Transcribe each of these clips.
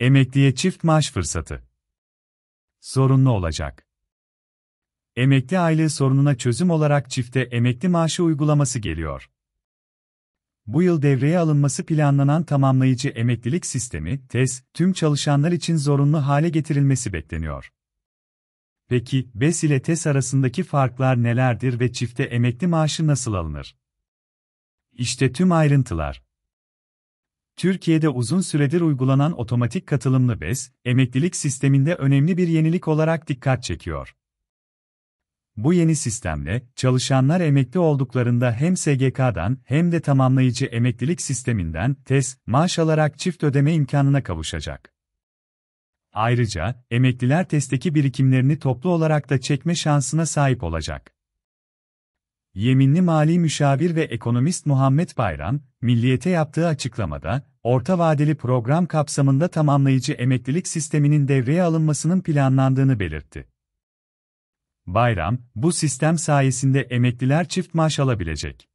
Emekliye çift maaş fırsatı. Zorunlu olacak. Emekli aylığı sorununa çözüm olarak çifte emekli maaşı uygulaması geliyor. Bu yıl devreye alınması planlanan tamamlayıcı emeklilik sistemi, TES, tüm çalışanlar için zorunlu hale getirilmesi bekleniyor. Peki, BES ile TES arasındaki farklar nelerdir ve çifte emekli maaşı nasıl alınır? İşte tüm ayrıntılar. Türkiye'de uzun süredir uygulanan otomatik katılımlı bes emeklilik sisteminde önemli bir yenilik olarak dikkat çekiyor. Bu yeni sistemle, çalışanlar emekli olduklarında hem SGK'dan hem de tamamlayıcı emeklilik sisteminden TES, maaş alarak çift ödeme imkanına kavuşacak. Ayrıca, emekliler TES'teki birikimlerini toplu olarak da çekme şansına sahip olacak. Yeminli mali müşavir ve ekonomist Muhammed Bayram, Milliyet'e yaptığı açıklamada, orta vadeli program kapsamında tamamlayıcı emeklilik sisteminin devreye alınmasının planlandığını belirtti. Bayram, bu sistem sayesinde emekliler çift maaş alabilecek.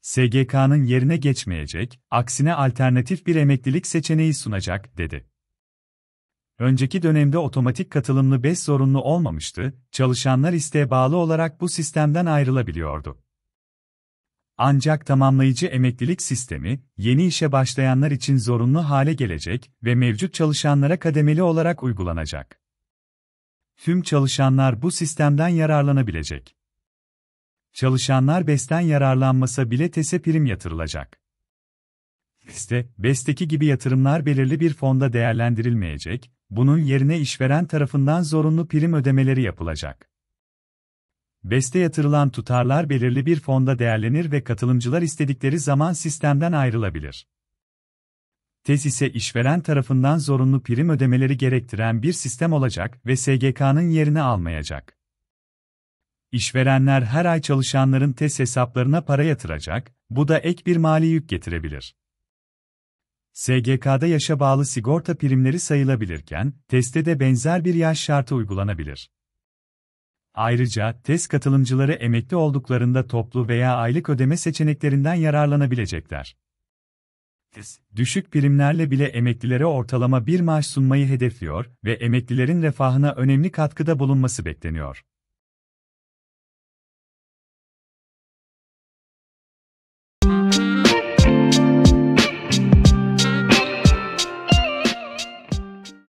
SGK'nın yerine geçmeyecek, aksine alternatif bir emeklilik seçeneği sunacak, dedi. Önceki dönemde otomatik katılımlı 5 zorunlu olmamıştı, çalışanlar isteğe bağlı olarak bu sistemden ayrılabiliyordu. Ancak tamamlayıcı emeklilik sistemi, yeni işe başlayanlar için zorunlu hale gelecek ve mevcut çalışanlara kademeli olarak uygulanacak. Tüm çalışanlar bu sistemden yararlanabilecek. Çalışanlar BES'ten yararlanmasa bile TES'e prim yatırılacak. İşte BES'teki gibi yatırımlar belirli bir fonda değerlendirilmeyecek, bunun yerine işveren tarafından zorunlu prim ödemeleri yapılacak. BES'te yatırılan tutarlar belirli bir fonda değerlenir ve katılımcılar istedikleri zaman sistemden ayrılabilir. TES ise işveren tarafından zorunlu prim ödemeleri gerektiren bir sistem olacak ve SGK'nın yerini almayacak. İşverenler her ay çalışanların TES hesaplarına para yatıracak, bu da ek bir mali yük getirebilir. SGK'da yaşa bağlı sigorta primleri sayılabilirken, teste de benzer bir yaş şartı uygulanabilir. Ayrıca, test katılımcıları emekli olduklarında toplu veya aylık ödeme seçeneklerinden yararlanabilecekler. Düşük primlerle bile emeklilere ortalama bir maaş sunmayı hedefliyor ve emeklilerin refahına önemli katkıda bulunması bekleniyor.